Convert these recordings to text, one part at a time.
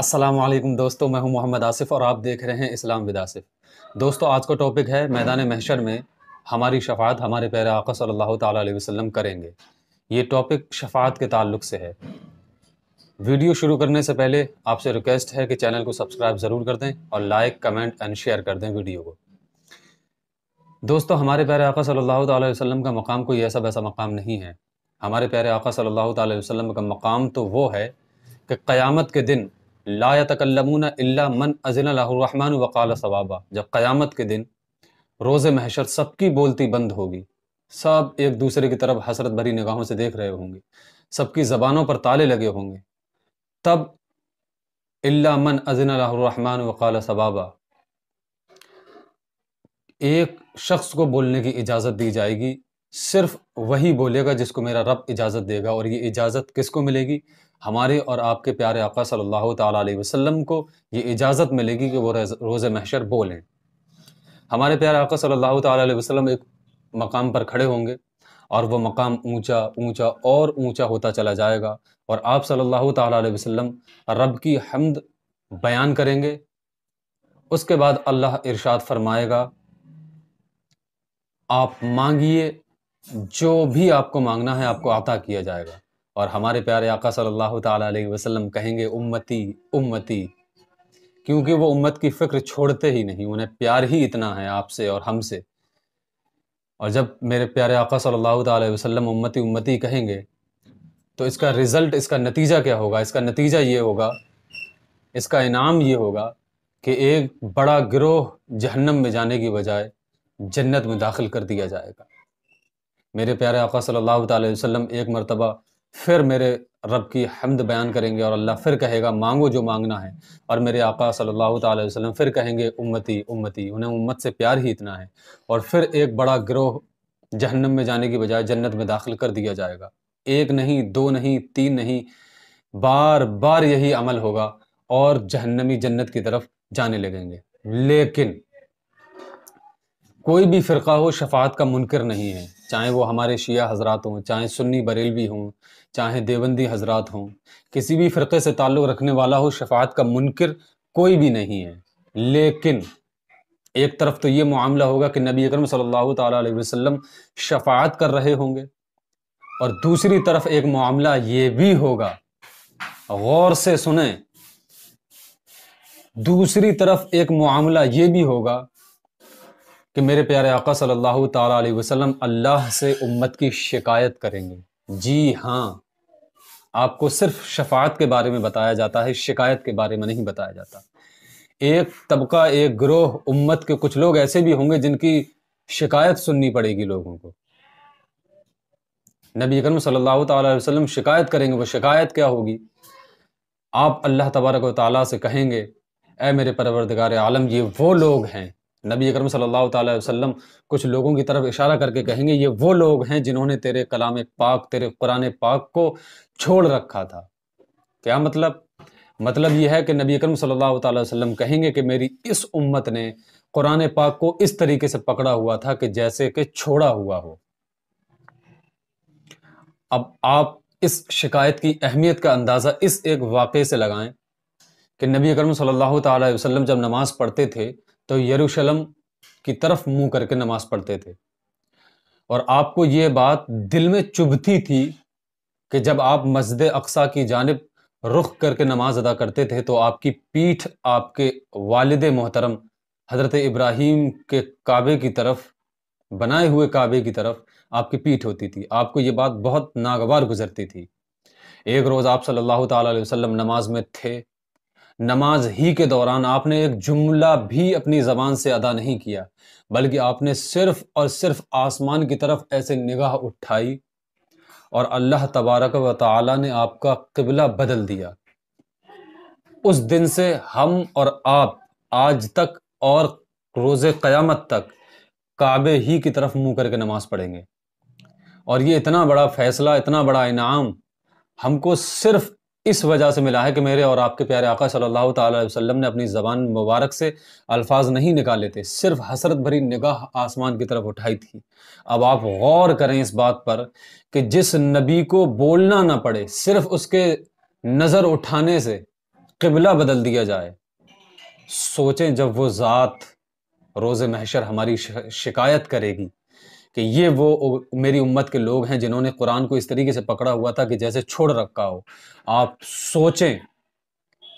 असलम दोस्तों मैं हूं मोहम्मद आसिफ और आप देख रहे हैं इस्लाम विद आसिफ दोस्तों आज का टॉपिक है मैदान महशर में हमारी शफात हमारे पैरा आका सल्लल्लाहु अलैहि वसल्लम करेंगे ये टॉपिक शफात के ताल्लुक से है वीडियो शुरू करने से पहले आपसे रिक्वेस्ट है कि चैनल को सब्सक्राइब ज़रूर कर दें और लाइक कमेंट एंड शेयर कर दें वीडियो को दोस्तों हमारे प्यारे आका सल्लल्लाहु अलैहि वसल्लम का मकाम कोई ऐसा वैसा मकाम नहीं है हमारे प्यारे आका सल्लल्लाहु अलैहि वसल्लम का मकाम तो वो है कि क़यामत के दिन ला तकलमून अल्ला मन अज़िनरहमान वकाल सवाबा जब क़यामत के दिन रोज़ महशर सबकी बोलती बंद होगी सब एक दूसरे की तरफ हसरत भरी निगाहों से देख रहे होंगे सबकी ज़बानों पर ताले लगे होंगे तब इल्ला मन अज़िनरहमान वकाल सवाबा एक शख्स को बोलने की इजाज़त दी जाएगी सिर्फ वही बोलेगा जिसको मेरा रब इजाज़त देगा और ये इजाज़त किसको मिलेगी हमारे और आपके प्यारे आका सल्लल्लाहु अलैहि वसल्लम को ये इजाज़त मिलेगी कि वो रोज़ महशर बोलें हमारे प्यारे आका सल्लल्लाहु अलैहि वसल्लम एक मकाम पर खड़े होंगे और वह मकाम ऊंचा ऊंचा और ऊंचा होता चला जाएगा और आप सल्लल्लाहु अलैहि वसल्लम रब की हमद बयान करेंगे उसके बाद अल्लाह इरशाद फरमाएगा आप मांगिए जो भी आपको मांगना है आपको आता किया जाएगा और हमारे प्यारे आका सल्लल्लाहु अलैहि वसल्लम कहेंगे उम्मती उम्मती क्योंकि वो उम्मत की फ़िक्र छोड़ते ही नहीं उन्हें प्यार ही इतना है आपसे और हमसे और जब मेरे प्यारे आका सल्लल्लाहु अलैहि वसल्लम उम्मती उम्मती कहेंगे तो इसका रिज़ल्ट इसका नतीजा क्या होगा इसका नतीजा ये होगा इसका इनाम ये होगा कि एक बड़ा गिरोह जहन्नम में जाने की बजाय जन्नत में दाखिल कर दिया जाएगा मेरे प्यारे आका सल्लल्लाहु अलैहि वसल्लम एक मरतबा फिर मेरे रब की हमद बयान करेंगे और अल्लाह फिर कहेगा मांगो जो मांगना है और मेरे आका सल्लल्लाहु अलैहि वसल्लम फिर कहेंगे उम्मती उम्मती उन्हें उम्मत से प्यार ही इतना है और फिर एक बड़ा गिरोह जहन्नम में जाने की बजाय जन्नत में दाखिल कर दिया जाएगा एक नहीं दो नहीं तीन नहीं बार बार यही अमल होगा और जहन्नमी जन्नत की तरफ जाने लगेंगे लेकिन कोई भी फ़िरका हो शफात का मुनकर नहीं है चाहे वो हमारे शिया हजरात हों चाहे सुन्नी बरेलवी हों चाहे देवंदी हजरात हों किसी भी फ़िरके से ताल्लुक़ रखने वाला हो शफात का मुनकर कोई भी नहीं है लेकिन एक तरफ तो ये मामला होगा कि नबी अकरम सल्लल्लाहु अलैहि वसल्लम शफात कर रहे होंगे और दूसरी तरफ एक मामला ये भी होगा गौर से सुने दूसरी तरफ एक मामला ये भी होगा कि मेरे प्यारे आका सल्लल्लाहु अलैहि वसल्लम अल्लाह से उम्मत की शिकायत करेंगे जी हाँ आपको सिर्फ शफात के बारे में बताया जाता है शिकायत के बारे में नहीं बताया जाता एक तबका एक ग्रोह उम्मत के कुछ लोग ऐसे भी होंगे जिनकी शिकायत सुननी पड़ेगी लोगों को नबी करम सल्लल्लाहु अलैहि वसल्लम शिकायत करेंगे वो शिकायत क्या होगी आप अल्लाह तबारक व से कहेंगे ऐ मेरे परवरदगार आलम ये वो लोग हैं नबी अकरम सल्लल्लाहु अलैहि वसल्लम कुछ लोगों की तरफ इशारा करके कहेंगे ये वो लोग हैं जिन्होंने तेरे कलाम पाक तेरे कुरान पाक को छोड़ रखा था क्या मतलब मतलब यह है कि नबी अकरम सल्लल्लाहु अलैहि वसल्लम कहेंगे कि मेरी इस उम्मत ने कुरान पाक को इस तरीके से पकड़ा हुआ था कि जैसे कि छोड़ा हुआ हो अब आप इस शिकायत की अहमियत का अंदाज़ा इस एक वाक़े से लगाएं कि नबी अकरम सल्लल्लाहु अलैहि वसल्लम जब नमाज़ पढ़ते थे तो यरूशलम की तरफ मुंह करके नमाज़ पढ़ते थे और आपको ये बात दिल में चुभती थी कि जब आप मस्जिद अक्सा की जानब रुख करके नमाज अदा करते थे तो आपकी पीठ आपके वालद मोहतरम हज़रत इब्राहिम के काबे की तरफ बनाए हुए काबे की तरफ आपकी पीठ होती थी आपको ये बात बहुत नागवार गुजरती थी एक रोज़ आप सल्लल्लाहु अलैहि वसल्लम नमाज में थे नमाज ही के दौरान आपने एक जुमला भी अपनी ज़बान से अदा नहीं किया बल्कि आपने सिर्फ और सिर्फ आसमान की तरफ ऐसे निगाह उठाई और अल्लाह तबारक व ताली ने आपका किबला बदल दिया उस दिन से हम और आप आज तक और रोज़ क़यामत तक काबे ही की तरफ मुंह करके नमाज़ पढ़ेंगे और ये इतना बड़ा फ़ैसला इतना बड़ा इनाम हमको सिर्फ इस वजह से मिला है कि मेरे और आपके प्यारे आका सल्लल्लाहु अलैहि वसल्लम ने अपनी ज़बान मुबारक से अल्फाज नहीं निकाले थे सिर्फ हसरत भरी निगाह आसमान की तरफ उठाई थी अब आप गौर करें इस बात पर कि जिस नबी को बोलना ना पड़े सिर्फ उसके नज़र उठाने से किबला बदल दिया जाए सोचें जब वो ज़ात रोज़ महशर हमारी शिकायत करेगी कि ये वो मेरी उम्मत के लोग हैं जिन्होंने कुरान को इस तरीके से पकड़ा हुआ था कि जैसे छोड़ रखा हो आप सोचें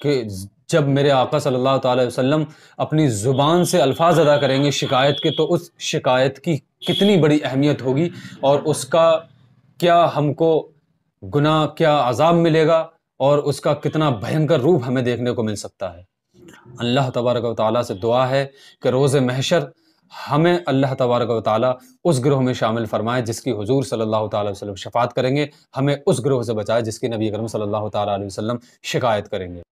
कि जब मेरे आका सल्लल्लाहु अलैहि वसल्लम अपनी ज़ुबान से अल्फाज अदा करेंगे शिकायत के तो उस शिकायत की कितनी बड़ी अहमियत होगी और उसका क्या हमको गुना क्या अजाब मिलेगा और उसका कितना भयंकर रूप हमें देखने को मिल सकता है अल्लाह तबारक वाली से दुआ है कि रोज़ महशर हमें अल्लाह तबारक ताली उस ग्रोह में शामिल फरमाए जिसकी हजूर सल्लल्लाहु अलैहि वसल्लम शफात करेंगे हमें उस ग्रोह से बचाए जिसकी नबी करम सल्लल्लाहु अलैहि वसल्लम शिकायत करेंगे